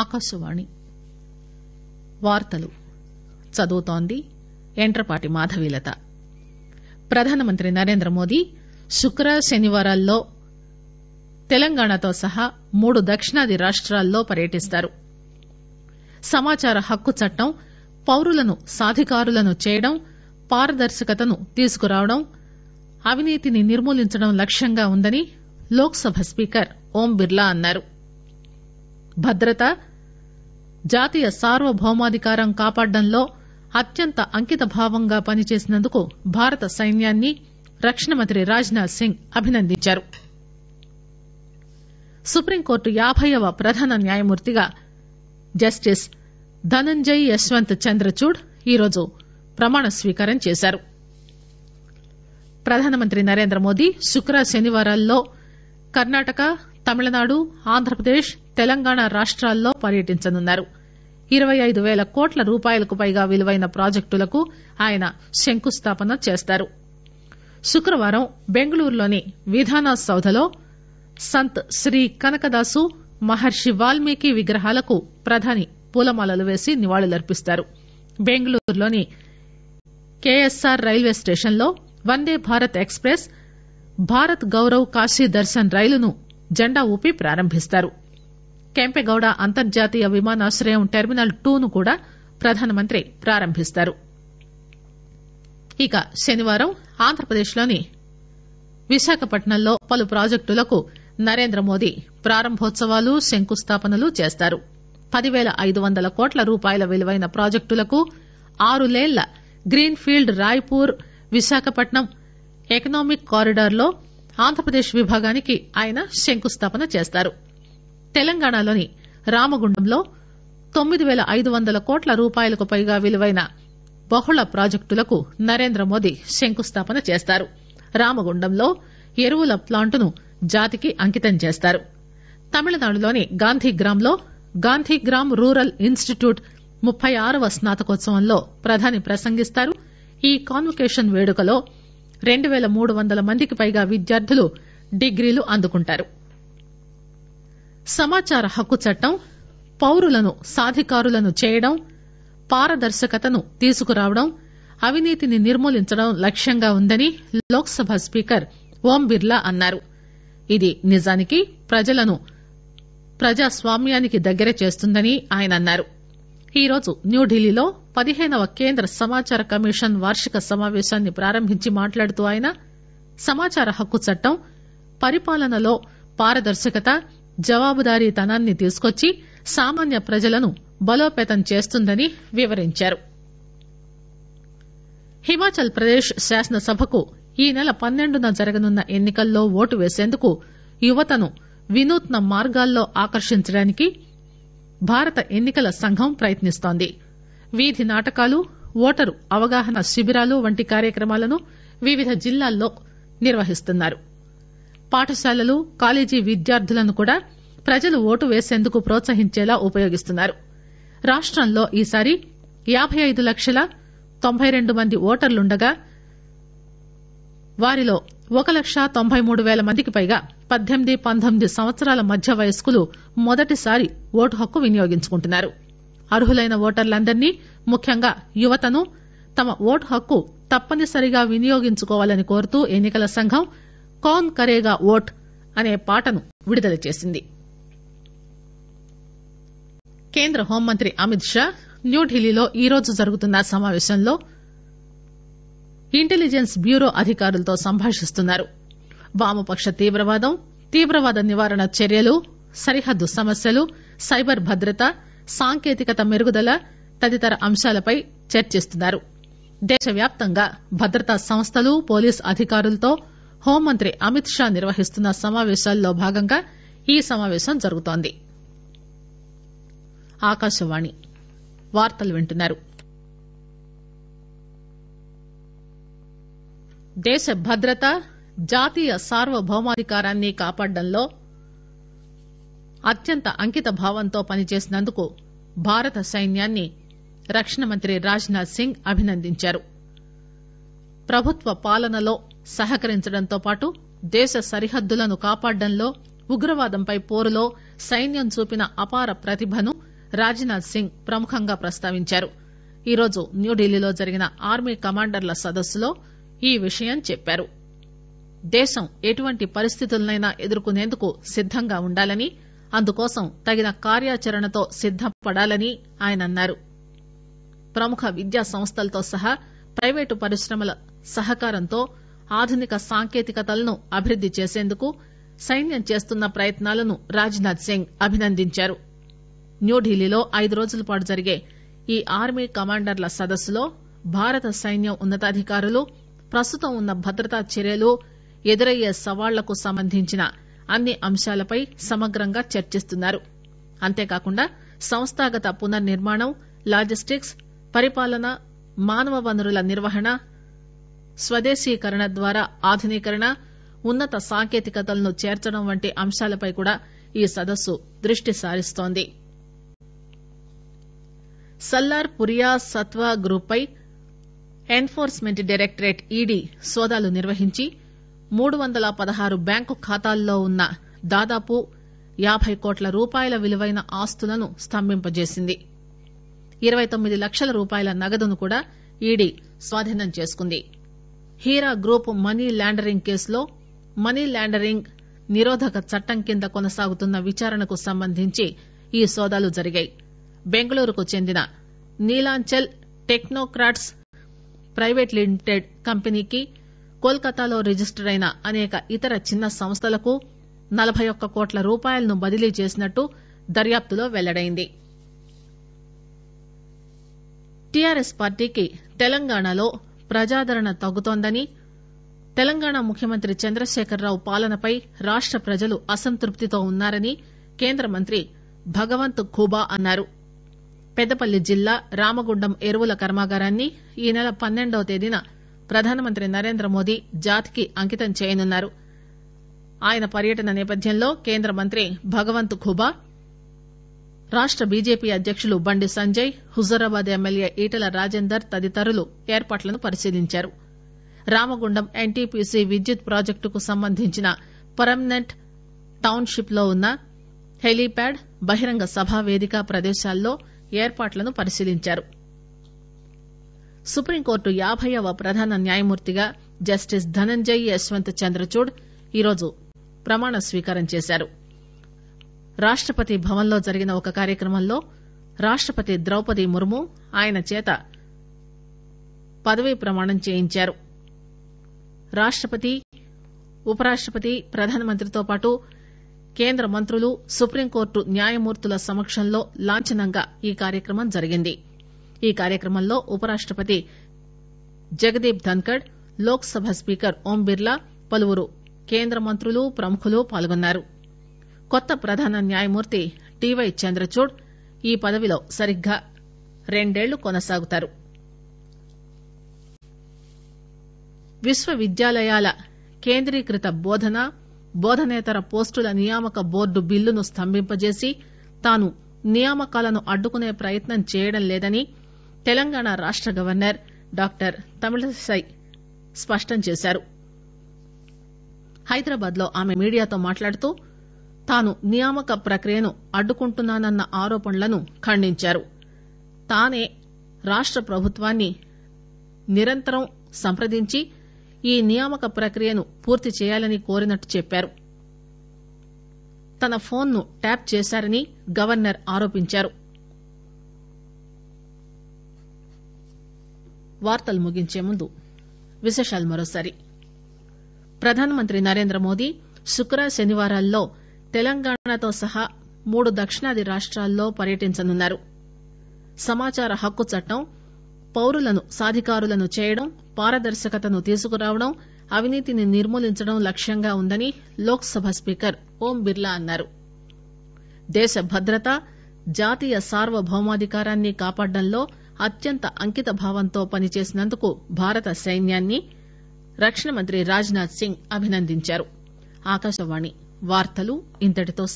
ఆకాశవాణి వార్తలు చదువుతోంది మాధవీలత ప్రధానమంత్రి శుక్ర శనివారాల్లో తెలంగాణతో సహా మూడు దక్షిణాది రాష్టాల్లో పర్యటిస్తారు సమాచార హక్కు చట్టం పౌరులను సాధికారులను చేయడం పారదర్శకతను తీసుకురావడం అవినీతిని నిర్మూలించడం లక్ష్యంగా ఉందని లోక్సభ స్పీకర్ ఓం బిర్లా అన్నారు భద్రత జాతీయ సార్వభౌమాధికారం కాపాడడంలో అత్యంత అంకితభావంగా పనిచేసినందుకు భారత సైన్యాన్ని రక్షణ మంత్రి రాజ్ నాథ్ సింగ్ అభినందించారు సుప్రీంకోర్టు యాబైవ ప్రధాన న్యాయమూర్తిగా జస్టిస్ ధనంజయ్ యశ్వంత్ చంద్రచూడ్ ఈరోజు ప్రమాణ స్వీకారం చేశారు ప్రధానమంత్రి నరేంద్ర మోదీ శుక్ర శనివారాల్లో కర్ణాటక తమిళనాడు ఆంధ్రప్రదేశ్ తెలంగాణ రాష్టాల్లో పర్యటించనున్నారు ఇరవై ఐదు పేల కోట్ల రూపాయలకు పైగా విలువైన ప్రాజెక్టులకు ఆయన శంకుస్థాపన చేస్తారు శుక్రవారం బెంగళూరులోని విధాన సౌధలో సంత్ శ్రీ కనకదాసు మహర్షి వాల్మీకి విగ్రహాలకు ప్రధాని పూలమాలలు పేసి నివాళులర్పిస్తారు బెంగళూరులోని కేఎస్ఆర్ రైల్వే స్టేషన్లో వందే భారత్ ఎక్స్ప్రెస్ భారత్ గౌరవ్ కాశీ దర్శన్ రైలును జెండా ఊపి ప్రారంభిస్తారు కెంపెగౌడ అంతర్జాతీయ విమానాశ్రయం టెర్మినల్ టూ ను కూడా ప్రధానమంత్రి ప్రారంభిస్తారు ఇక శనివారం ఆంధ్రప్రదేశ్లోని విశాఖపట్నంలో పలు ప్రాజెక్టులకు నరేంద్ర మోదీ ప్రారంభోత్సవాలు శంకుస్థాపనలు చేస్తారు పదిపేల ఐదు వందల కోట్ల రూపాయల విలువైన ప్రాజెక్టులకు ఆరు green field Raipur Visakhapatnam economic corridor లో ఆంధ్రప్రదేశ్ విభాగానికి ఆయన శంకుస్థాపన చేస్తారు తెలంగాణలోని రామగుండంలో తొమ్మిది పేల ఐదు వందల కోట్ల రూపాయలకు పైగా విలువైన బహుళ ప్రాజెక్టులకు నరేంద్ర మోదీ శంకుస్థాపన చేస్తారు రామగుండంలో ఎరువుల ప్లాంటును జాతికి అంకితం చేస్తారు తమిళనాడులోని గాంధీగ్రామ్లో గాంధీగ్రామ్ రూరల్ ఇన్స్టిట్యూట్ ముప్పై ఆరవ స్నాతకోత్సవంలో ప్రధాని ప్రసంగిస్తారు ఈ కాన్వకేషన్ వేడుకలో రెండు వేల మూడు వందల మందికి పైగా విద్యార్థులు డిగ్రీలు అందుకుంటారు సమాచార హక్కు చట్టం పౌరులను సాధికారులను చేయడం పారదర్శకతను తీసుకురావడం అవినీతిని నిర్మూలించడం లక్ష్యంగా ఉందని లోక్సభ స్పీకర్ ఓం బిర్లా అన్నారు ఇది నిజానికి ప్రజలను ప్రజాస్వామ్యానికి దగ్గర చేస్తుందని ఆయన అన్నారు ఈరోజు న్యూఢిల్లీలో పదిహేనవ కేంద్ర సమాచార కమిషన్ వార్షిక సమావేశాన్ని ప్రారంభించి మాట్లాడుతూ ఆయన సమాచార హక్కు చట్టం పరిపాలనలో పారదర్శకత జవాబుదారీతనాన్ని తీసుకొచ్చి సామాన్య ప్రజలను బలోపేతం చేస్తుందని వివరించారు హిమాచల్ ప్రదేశ్ శాసనసభకు ఈ నెల పన్నెండున జరగనున్న ఎన్నికల్లో ఓటు వేసేందుకు యువతను వినూత్న మార్గాల్లో ఆకర్షించడానికి భారత ఎన్నికల సంఘం ప్రయత్నిస్తోంది వీధి నాటకాలు ఓటరు అవగాహన శిబిరాలు వంటి కార్యక్రమాలను వివిధ జిల్లాల్లో నిర్వహిస్తున్నారు పాఠశాలలు కాలేజీ విద్యార్థులను కూడా ప్రజలు ఓటు వేసేందుకు ప్రోత్సహించేలా ఉపయోగిస్తున్నారు రాష్టంలో ఈసారి యాబై ఐదు లక్షల తొంభై రెండు మంది ఓటర్లుండగా వారిలో ఒక లక్ష తొంభై మూడు పేల మందికి పైగా పద్దెనిమిది పంతొమ్మిది సంవత్సరాల మధ్య వయస్కులు మొదటిసారి ఓటు హక్కు వినియోగించుకుంటున్నారు అర్హులైన ఓటర్లందరినీ ముఖ్యంగా యువతను తమ ఓటు హక్కు తప్పనిసరిగా వినియోగించుకోవాలని కోరుతూ ఎన్నికల సంఘం కాన్ కరేగా ఓట్ అనే పాటను విడుదల చేసింది కేంద్ర హోంమంత్రి అమిత్ షా న్యూఢిల్లీలో ఈరోజు జరుగుతున్న సమాపేశంలో ఇంటెలిజెన్స్ బ్యూరో అధికారులతో సంభాషిస్తున్నారు వామపక్ష తీవ్రవాదం తీవ్రవాద నివారణ చర్యలు సరిహద్దు సమస్యలు సైబర్ భద్రత సాంకేతికత మెరుగుదల తదితర అంశాలపై చర్చిస్తున్నారు దేశవ్యాప్తంగా భద్రతా సంస్థలు పోలీసు అధికారులతో హోంమంత్రి అమిత్ షా నిర్వహిస్తున్న సమాపేశాల్లో భాగంగా ఈ సమాపేశం జరుగుతోంది దేశ భద్రత జాతీయ సార్వభౌమాధికారాన్ని కాపాడడంలో అత్యంత అంకిత భావంతో పనిచేసినందుకు భారత సైన్యాన్ని రక్షణ మంత్రి రాజ్ నాథ్ సింగ్ అభినందించారు ప్రభుత్వ పాలనలో సహకరించడంతో పాటు దేశ సరిహద్దులను కాపాడడంలో ఉగ్రవాదంపై పోరులో సైన్యం చూపిన అపార ప్రతిభను రాజ్నాథ్ సింగ్ ప్రముఖంగా ప్రస్తావించారు ఈరోజు న్యూఢిల్లీలో జరిగిన ఆర్మీ కమాండర్ల సదస్సులో ఈ విషయం చెప్పారు దేశం ఎటువంటి పరిస్థితులనైనా ఎదుర్కొనేందుకు సిద్దంగా ఉండాలని అందుకోసం తగిన కార్యాచరణతో సిద్దపడాలని ఆయన అన్నారు ప్రముఖ విద్యా సంస్థలతో సహా ప్రైవేటు పరిశ్రమల సహకారంతో ఆధునిక సాంకేతికతలను అభివృద్ది చేసేందుకు సైన్యం చేస్తున్న ప్రయత్నాలను రాజ్నాథ్ సింగ్ అభినందించారు న్యూఢిల్లీలో ఐదు రోజుల పాటు జరిగే ఈ ఆర్మీ కమాండర్ల సదస్సులో భారత సైన్యం ఉన్నతాధికారులు ప్రస్తుతం ఉన్న భద్రతా చర్యలు ఎదురయ్యే సవాళ్లకు సంబంధించిన అన్ని అంశాలపై సమగ్రంగా చర్చిస్తున్నారు అంతేకాకుండా సంస్థాగత పునర్నిర్మాణం లాజిస్టిక్స్ పరిపాలన మానవ వనరుల నిర్వహణ స్వదేశీకరణ ద్వారా ఆధునీకరణ ఉన్నత సాంకేతికతలను చేర్చడం వంటి అంశాలపై కూడా ఈ సదస్సు దృష్టి సారిస్తోంది సల్లార్ పురియా సత్వా గ్రూప్పై ఎన్ఫోర్స్మెంట్ డైరెక్టరేట్ ఈడీ సోదాలు నిర్వహించి మూడు వందల పదహారు బ్యాంకు ఖాతాల్లో ఉన్న దాదాపు యాబై కోట్ల రూపాయల విలువైన ఆస్తులను స్తంభింపజేసింది ఇరవై తొమ్మిది లక్షల రూపాయల నగదును కూడా ఈడీ స్వాధీనం చేసుకుంది హీరా గ్రూప్ మనీ లాండరింగ్ కేసులో మనీ లాండరింగ్ నిరోధక చట్టం కింద కొనసాగుతున్న విచారణకు సంబంధించి ఈ సోదాలు జరిగాయి బెంగళూరుకు చెందిన నీలాంచల్ టెక్నోక్రాట్స్ ప్రైవేట్ లిమిటెడ్ కంపెనీకి కోల్కతాలో రిజిస్టర్ అయిన అనేక ఇతర చిన్న సంస్థలకు నలబై ఒక్క కోట్ల రూపాయలను బదిలీ చేసినట్టు దర్యాప్తులో పెల్లడైంది టీఆర్ఎస్ పార్టీకి తెలంగాణలో ప్రజాదరణ తగ్గుతోందని తెలంగాణ ముఖ్యమంత్రి చంద్రశేఖరరావు పాలనపై రాష్ట ప్రజలు అసంతృప్తితో ఉన్నారని కేంద్ర మంత్రి భగవంత్ ఖూబా అన్నారు పెద్దపల్లి జిల్లా రామగుండం ఎరువుల కర్మాగారాన్ని ఈ నెల పన్నెండవ తేదీన ప్రధానమంత్రి నరేంద్ర మోదీ జాతికి అంకితం చేయనున్నారు ఆయన పర్యటన నేపథ్యంలో కేంద్ర మంత్రి భగవంత్ ఖుబా రాష్ట బీజేపీ అధ్యకులు బండి సంజయ్ హుజూరాబాద్ ఎమ్మెల్యే ఈటల రాజేందర్ తదితరులు ఏర్పాట్లను పరిశీలించారు రామగుండం ఎన్టీపీసీ విద్యుత్ ప్రాజెక్టుకు సంబంధించిన పర్మనెంట్ టౌన్షిప్ లో ఉన్న హెలీప్యాడ్ బహిరంగ సభా పేదిక ప్రదేశాల్లో ఏర్పాట్లను పరిశీలించారు సుప్రీంకోర్టు యాబైవ ప్రధాన న్యాయమూర్తిగా జస్టిస్ ధనంజయ్ యశ్వంత్ చంద్రచూడ్ ఈరోజు ప్రమాణ స్వీకారం చేశారు రాష్టపతి భవన్ లో జరిగిన ఒక కార్యక్రమంలో రాష్టపతి ద్రౌపది ముర్ము ఆయన చేత పదవీ ప్రమాణం చేయించారు రాష్టపతి ఉపరాష్టపతి ప్రధానమంత్రితో పాటు కేంద్ర మంత్రులు సుప్రీంకోర్టు న్యాయమూర్తుల సమక్షంలో లాంఛనంగా ఈ కార్యక్రమం జరిగింది ఈ కార్యక్రమంలో ఉపరాష్టపతి జగదీప్ ధన్కడ్ లోక్సభ స్పీకర్ ఓం బిర్లా పలువురు కేంద్ర మంత్రులు ప్రముఖులు పాల్గొన్నారు కొత్త ప్రధాన న్యాయమూర్తి టీవై చంద్రచూడ్ ఈ పదవిలో సరిగ్గా రెండేళ్లు కొనసాగుతారు విశ్వవిద్యాలయాల కేంద్రీకృత బోధన బోధనేతర పోస్టుల నియామక బోర్డు బిల్లును స్తంభింపజేసి తాను నియామకాలను అడ్డుకునే ప్రయత్నం చేయడం లేదని తెలంగాణ రాష్ట గవర్నర్ డాక్టర్ తమిళసై స్పష్టం చేశారు హైదరాబాద్ లో ఆమె మీడియాతో మాట్లాడుతూ తాను నియామక ప్రక్రియను అడ్డుకుంటున్నానన్న ఆరోపణలను ఖండించారు తానే రాష్ట ప్రభుత్వాన్ని నిరంతరం సంప్రదించి ఈ నియామక ప్రక్రియను పూర్తి చేయాలని కోరినట్టు చెప్పారు తన ఫోన్ ను ట్యాప్ చేశారని గవర్నర్ ఆరోపించారు వార్తలు ముగించే ముందు విశేషాలు మరోసారి ప్రధానమంత్రి మోదీ శుక్ర శనివారాల్లో తెలంగాణతో సహా మూడు దక్షిణాది రాష్టాల్లో పర్యటించనున్నారు సమాచార హక్కు చట్టం పౌరులను సాధికారులను చేయడం పారదర్శకతను తీసుకురావడం అవినీతిని నిర్మూలించడం లక్ష్యంగా ఉందని లోక్ సభ స్పీకర్ ఓం బిర్లా అన్నారు దేశ భద్రత జాతీయ సార్వభౌమాధికారాన్ని కాపాడడంలో అత్యంత అంకిత భావంతో పనిచేసినందుకు భారత సైన్యాన్ని రక్షణ మంత్రి రాజ్నాథ్ సింగ్ అభినందించారు వార్తలు ఇంతటితో